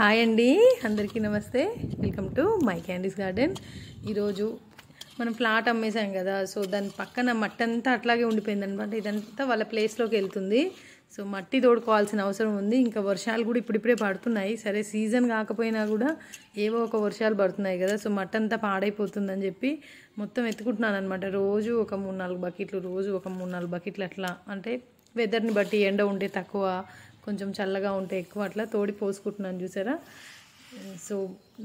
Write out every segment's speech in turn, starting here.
hi అండి అందరికీ నమస్తే welcome to my candy's garden ఈరోజు మనం ప్లాట్ అమ్మేసాం కదా సో దాని పక్కన మట్టి అంతా అట్లాగే ఉండిపోయింది అనమాట ఇదంతా వాళ్ళ ప్లేస్లోకి వెళ్తుంది సో మట్టి తోడుకోవాల్సిన అవసరం ఉంది ఇంకా వర్షాలు కూడా ఇప్పుడిప్పుడే పడుతున్నాయి సరే సీజన్ కాకపోయినా కూడా ఏవో ఒక వర్షాలు పడుతున్నాయి కదా సో మట్టి అంతా పాడైపోతుందని చెప్పి మొత్తం ఎత్తుకుంటున్నాను అనమాట రోజు ఒక మూడు నాలుగు బకెట్లు రోజు ఒక మూడు నాలుగు బకెట్లు అట్లా అంటే వెదర్ని బట్టి ఎండ ఉంటే తక్కువ కొంచెం చల్లగా ఉంటాయి ఎక్కువ అట్లా తోడి పోసుకుంటున్నాను చూసారా సో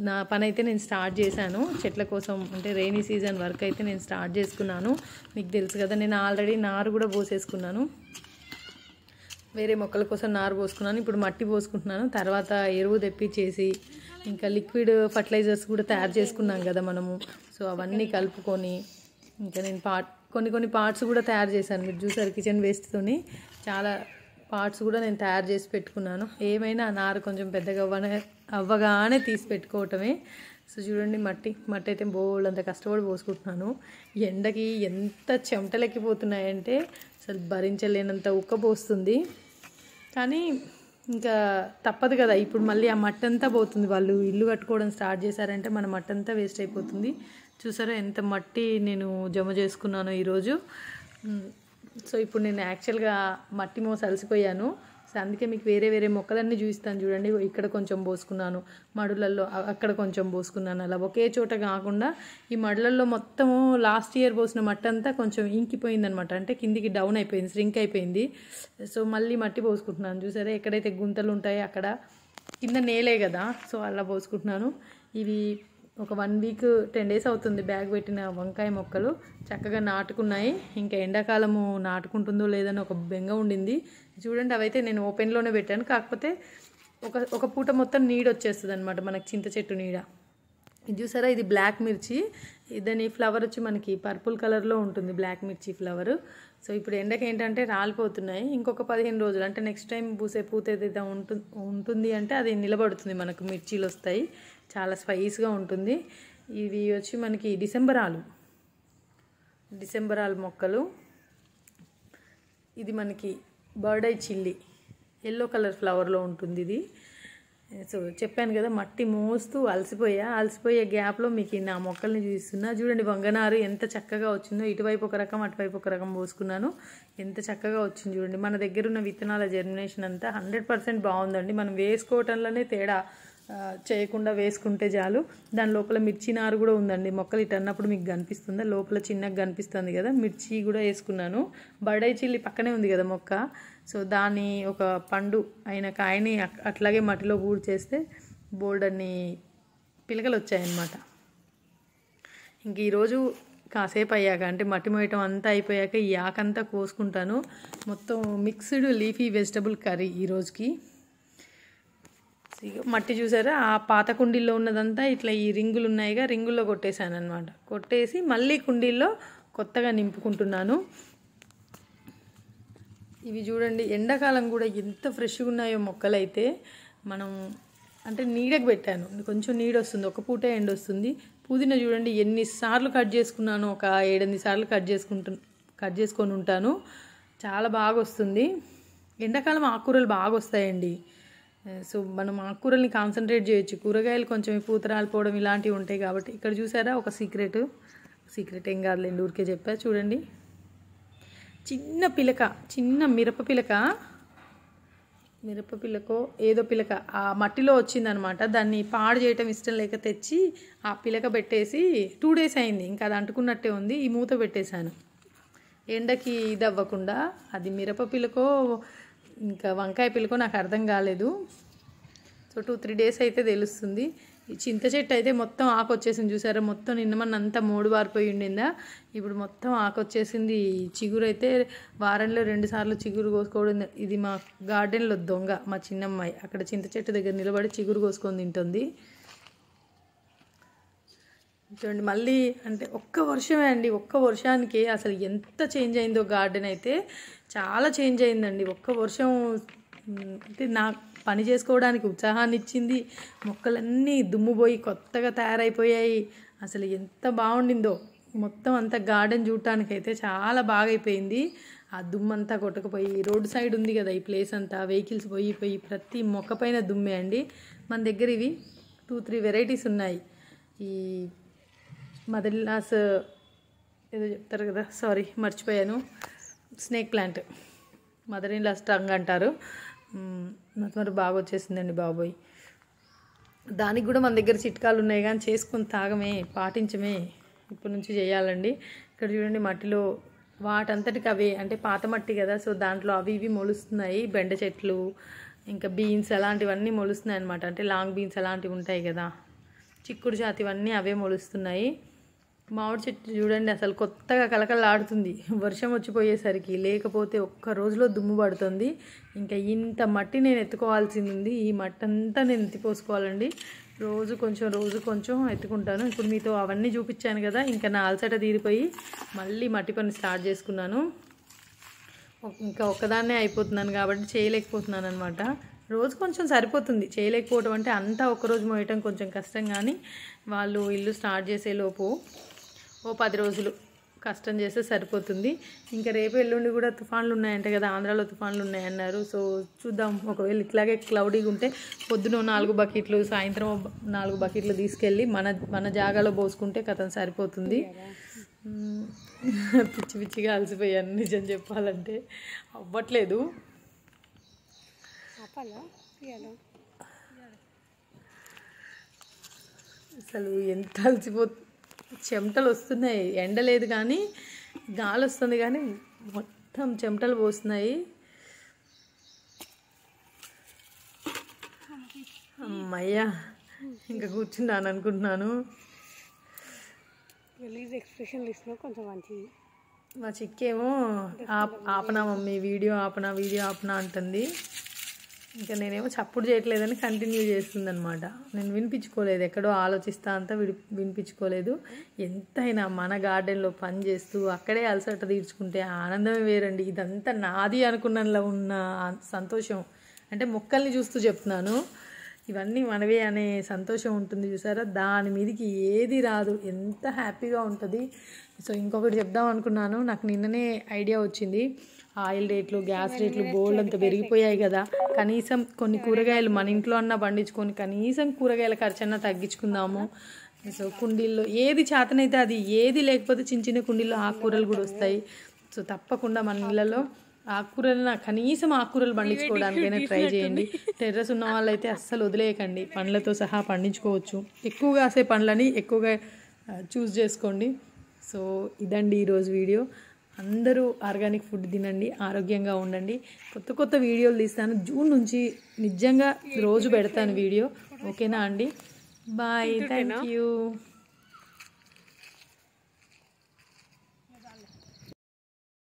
నా పని అయితే నేను స్టార్ట్ చేశాను చెట్ల కోసం అంటే రెయినీ సీజన్ వర్క్ అయితే నేను స్టార్ట్ చేసుకున్నాను మీకు తెలుసు కదా నేను ఆల్రెడీ నారు కూడా పోసేసుకున్నాను వేరే మొక్కల కోసం నారు పోసుకున్నాను ఇప్పుడు మట్టి పోసుకుంటున్నాను తర్వాత ఎరువు తెప్పించేసి ఇంకా లిక్విడ్ ఫర్టిలైజర్స్ కూడా తయారు చేసుకున్నాం కదా మనము సో అవన్నీ కలుపుకొని ఇంకా నేను పార్ట్ కొన్ని కొన్ని పార్ట్స్ కూడా తయారు చేశాను మీరు చూసారు కిచెన్ వేస్ట్తోని చాలా పార్ట్స్ కూడా నేను తయారు చేసి పెట్టుకున్నాను ఏమైనా నారు కొంచెం పెద్దగా అవ్వగానే తీసి పెట్టుకోవటమే సో చూడండి మట్టి మట్టి అయితే అంత కష్టపడి పోసుకుంటున్నాను ఎండకి ఎంత చెమటలెక్కిపోతున్నాయంటే అసలు భరించలేనంత ఉక్క పోస్తుంది కానీ ఇంకా తప్పదు కదా ఇప్పుడు మళ్ళీ ఆ మట్టి అంతా పోతుంది వాళ్ళు ఇల్లు కట్టుకోవడం స్టార్ట్ చేశారంటే మన మట్టి అంతా వేస్ట్ అయిపోతుంది చూసారా ఎంత మట్టి నేను జమ చేసుకున్నాను ఈరోజు సో ఇప్పుడు నేను యాక్చువల్గా మట్టి మోస అలసిపోయాను సో అందుకే మీకు వేరే వేరే మొక్కలన్నీ చూపిస్తాను చూడండి ఇక్కడ కొంచెం పోసుకున్నాను మడులల్లో అక్కడ కొంచెం పోసుకున్నాను అలా ఒకే చోట కాకుండా ఈ మడులల్లో మొత్తము లాస్ట్ ఇయర్ పోసిన మట్టి అంతా కొంచెం ఇంకిపోయింది అనమాట అంటే కిందికి డౌన్ అయిపోయింది స్రింక్ అయిపోయింది సో మళ్ళీ మట్టి పోసుకుంటున్నాను చూసారా ఎక్కడైతే గుంతలు ఉంటాయో అక్కడ కింద నేలే కదా సో అలా పోసుకుంటున్నాను ఇవి ఒక వన్ వీక్ టెన్ డేస్ అవుతుంది బ్యాగ్ పెట్టిన వంకాయ మొక్కలు చక్కగా నాటుకున్నాయి ఇంకా ఎండాకాలము నాటుకుంటుందో లేదని ఒక బెంగ ఉండింది చూడండి అవైతే నేను ఓపెన్లోనే పెట్టాను కాకపోతే ఒక ఒక పూట మొత్తం నీడ వచ్చేస్తుంది అనమాట మనకి చింత చెట్టు నీడ ఇది చూసారా ఇది బ్లాక్ మిర్చి దాని ఫ్లవర్ వచ్చి మనకి పర్పుల్ కలర్లో ఉంటుంది బ్లాక్ మిర్చి ఫ్లవర్ సో ఇప్పుడు ఎండకి ఏంటంటే రాలిపోతున్నాయి ఇంకొక పదిహేను రోజులు అంటే నెక్స్ట్ టైం పూసే పూత ఏదైతే ఉంటుంది అంటే అది నిలబడుతుంది మనకు మిర్చీలు వస్తాయి చాలా స్పైస్గా ఉంటుంది ఇవి వచ్చి మనకి డిసెంబర్ ఆలు డిసెంబర్ ఆలు మొక్కలు ఇది మనకి bird eye chilli chilli yellow colour ఫ్లవర్లో ఉంటుంది ఇది సో చెప్పాను కదా మట్టి మోస్తూ అలసిపోయా అలసిపోయే గ్యాప్లో మీకు నా మొక్కల్ని చూస్తున్నా చూడండి బంగనారు ఎంత చక్కగా వచ్చిందో ఇటువైపు ఒక రకం అటువైపు ఒక రకం పోసుకున్నాను ఎంత చక్కగా వచ్చింది చూడండి మన దగ్గర ఉన్న విత్తనాల జర్మినేషన్ అంతా హండ్రెడ్ బాగుందండి మనం వేసుకోవటంలోనే తేడా చేయకుండా వేసుకుంటే చాలు దాని లోపల మిర్చి నారు కూడా ఉందండి మొక్కలు ఇటు అన్నప్పుడు మీకు కనిపిస్తుందా లోపల చిన్నగా కనిపిస్తుంది కదా మిర్చి కూడా వేసుకున్నాను బడై చిల్లి పక్కనే ఉంది కదా మొక్క సో దాని ఒక పండు అయిన కాయని అట్లాగే మట్టిలో ఊడి చేస్తే బోల్డ్ పిలకలు వచ్చాయన్నమాట ఇంక ఈరోజు కాసేపు అయ్యాక అంటే మట్టి మోయటం అంతా అయిపోయాక ఈ ఆకంతా కోసుకుంటాను మొత్తం మిక్స్డ్ లీఫీ వెజిటబుల్ కర్రీ ఈరోజుకి మట్టి చూసారా ఆ పాత కుండీల్లో ఉన్నదంతా ఇట్లా ఈ రింగులు ఉన్నాయిగా రింగుల్లో కొట్టేశాను అనమాట కొట్టేసి మళ్ళీ కుండీల్లో కొత్తగా నింపుకుంటున్నాను ఇవి చూడండి ఎండాకాలం కూడా ఎంత ఫ్రెష్గా ఉన్నాయో మొక్కలైతే మనం అంటే నీడకు పెట్టాను కొంచెం నీడ వస్తుంది ఒక పూట ఎండ వస్తుంది పుదీనా చూడండి ఎన్నిసార్లు కట్ చేసుకున్నాను ఒక ఏడెనిమిది సార్లు కట్ చేసుకుంటు కట్ చేసుకొని ఉంటాను చాలా బాగా వస్తుంది ఎండాకాలం ఆకుకూరలు బాగా వస్తాయండి సో మనం ఆకుకూరల్ని కాన్సన్ట్రేట్ చేయొచ్చు కూరగాయలు కొంచెం పూత రాలిపోవడం ఇలాంటివి ఉంటాయి కాబట్టి ఇక్కడ చూసారా ఒక సీక్రెట్ సీక్రెట్ ఏం కాదులేండి ఊరికే చెప్పా చూడండి చిన్న పిలక చిన్న మిరప పిలక మిరప పిలకో ఏదో పిలక ఆ మట్టిలో వచ్చిందనమాట దాన్ని పాడు చేయటం ఇష్టం లేక తెచ్చి ఆ పిలక పెట్టేసి టూ డేస్ అయింది ఇంకా అది అంటుకున్నట్టే ఉంది ఈ మూత పెట్టేశాను ఎండకి ఇది అవ్వకుండా అది మిరప పిలకో ఇంకా వంకాయ పిలుకో నాకు అర్థం కాలేదు సో టూ త్రీ డేస్ అయితే తెలుస్తుంది ఈ చింత చెట్టు అయితే మొత్తం ఆకు వచ్చేసింది చూసారా మొత్తం నిన్న మన అంతా మూడు వారిపోయి ఉండిందా ఇప్పుడు మొత్తం ఆకు వచ్చేసింది చిగురు అయితే వారంలో రెండు సార్లు చిగురు కోసుకోవడం ఇది మా గార్డెన్లో దొంగ మా చిన్నమ్మాయి అక్కడ చింత చెట్టు దగ్గర నిలబడి చిగురు కోసుకొని తింటుంది చూడండి మళ్ళీ అంటే ఒక్క వర్షమే అండి ఒక్క వర్షానికి అసలు ఎంత చేంజ్ అయిందో గార్డెన్ అయితే చాలా చేంజ్ అయిందండి ఒక్క వర్షం అంటే నా పని చేసుకోవడానికి ఉత్సాహాన్ని ఇచ్చింది మొక్కలన్నీ దుమ్ముపోయి కొత్తగా తయారైపోయాయి అసలు ఎంత బాగుండిందో మొత్తం అంతా గార్డెన్ చూడటానికి అయితే చాలా బాగా అయిపోయింది ఆ దుమ్మంతా కొట్టకపోయి రోడ్ సైడ్ ఉంది కదా ఈ ప్లేస్ అంతా వెహికల్స్ పోయి పోయి ప్రతి మొక్క పైన దుమ్మే అండి మన దగ్గర ఇవి టూ త్రీ వెరైటీస్ ఉన్నాయి ఈ మదర్లాస్ ఏదో చెప్తారు కదా సారీ మర్చిపోయాను snake plant mother in law's tongue అంటారు మరి బాగా వచ్చేసిందండి బాబోయ్ దానికి కూడా మన దగ్గర చిట్కాలు ఉన్నాయి కానీ చేసుకొని తాగమే పాటించమే ఇప్పటి నుంచి చేయాలండి ఇక్కడ చూడండి మట్టిలో వాటంతటికి అవి అంటే పాత మట్టి కదా సో దాంట్లో అవి ఇవి మొలుస్తున్నాయి బెండ చెట్లు ఇంకా బీన్స్ అలాంటివన్నీ మొలుస్తున్నాయి అనమాట అంటే లాంగ్ బీన్స్ అలాంటివి ఉంటాయి కదా చిక్కుడు జాతివన్నీ అవే మొలుస్తున్నాయి మామిడి చెట్టు చూడండి అసలు కొత్తగా కలకలాడుతుంది వర్షం వచ్చిపోయేసరికి లేకపోతే ఒక్క రోజులో దుమ్ము పడుతుంది ఇంకా ఇంత మట్టి నేను ఎత్తుకోవాల్సింది ఉంది ఈ మట్టి అంతా నేను ఎత్తిపోసుకోవాలండి రోజు కొంచెం రోజు కొంచెం ఎత్తుకుంటాను ఇప్పుడు మీతో అవన్నీ చూపించాను కదా ఇంకా నా అలసట తీరిపోయి మళ్ళీ మట్టి పని స్టార్ట్ చేసుకున్నాను ఇంకా ఒక్కదాన్నే అయిపోతున్నాను కాబట్టి చేయలేకపోతున్నాను అనమాట రోజు కొంచెం సరిపోతుంది చేయలేకపోవటం అంటే అంతా ఒకరోజు మోయటం కొంచెం కష్టం కానీ వాళ్ళు ఇల్లు స్టార్ట్ చేసేలోపు ఓ పది రోజులు కష్టం చేస్తే సరిపోతుంది ఇంకా రేపు ఎల్లుండి కూడా తుఫాన్లు ఉన్నాయంట కదా ఆంధ్రాలో తుఫాన్లు ఉన్నాయన్నారు సో చూద్దాం ఒకవేళ ఇట్లాగే క్లౌడీగా ఉంటే పొద్దున నాలుగు బకెట్లు సాయంత్రం నాలుగు బకెట్లు తీసుకెళ్ళి మన మన జాగాలో పోసుకుంటే కథం సరిపోతుంది పిచ్చి పిచ్చిగా అలసిపోయాను నిజం చెప్పాలంటే అవ్వట్లేదు అసలు ఎంత అలసిపోతుంది చెమటలు వస్తున్నాయి ఎండ లేదు కానీ గాలి వస్తుంది కానీ మొత్తం చెమటలు పోస్తున్నాయి అమ్మయ్యా ఇంకా కూర్చున్నాను అనుకుంటున్నాను రిలీజ్ కొంచెం మంచిది మా చిక్కేమో ఆపనా మమ్మీ వీడియో ఆపనా వీడియో ఆపనా అంటుంది ఇంకా నేనేమో చప్పుడు చేయట్లేదని కంటిన్యూ చేస్తుందనమాట నేను వినిపించుకోలేదు ఎక్కడో ఆలోచిస్తా అంతా విడి వినిపించుకోలేదు ఎంతైనా మన గార్డెన్లో పని చేస్తూ అక్కడే అలసట తీర్చుకుంటే ఆనందమే వేరండి ఇదంతా నాది అనుకున్నలా ఉన్న సంతోషం అంటే మొక్కల్ని చూస్తూ చెప్తున్నాను ఇవన్నీ మనవే అనే సంతోషం ఉంటుంది చూసారా దాని మీదకి ఏది రాదు ఎంత హ్యాపీగా ఉంటుంది సో ఇంకొకటి చెప్దాం అనుకున్నాను నాకు నిన్ననే ఐడియా వచ్చింది ఆయిల్ రేట్లు గ్యాస్ రేట్లు బోల్డ్ అంత పెరిగిపోయాయి కదా కనీసం కొన్ని కూరగాయలు మన ఇంట్లో అన్నా పండించుకొని కనీసం కూరగాయల ఖర్చు అన్నా తగ్గించుకుందాము సో కుండీల్లో ఏది చేతనైతే అది ఏది లేకపోతే చిన్న చిన్న కుండీల్లో ఆకుకూరలు కూడా వస్తాయి సో తప్పకుండా మన ఇళ్ళలో ఆకుకూరలు కనీసం ఆకుకూరలు పండించుకోవడానికైనా ట్రై చేయండి టెర్రస్ ఉన్న వాళ్ళైతే అస్సలు వదిలేయకండి పండ్లతో సహా పండించుకోవచ్చు ఎక్కువగా కాసే పండ్లని ఎక్కువగా చూస్ చేసుకోండి సో ఇదండి ఈరోజు వీడియో అందరూ ఆర్గానిక్ ఫుడ్ తినండి ఆరోగ్యంగా ఉండండి కొత్త కొత్త వీడియోలు తీస్తాను జూన్ నుంచి నిజంగా రోజు పెడతాను వీడియో ఓకేనా అండి బాయ్ థ్యాంక్ యూ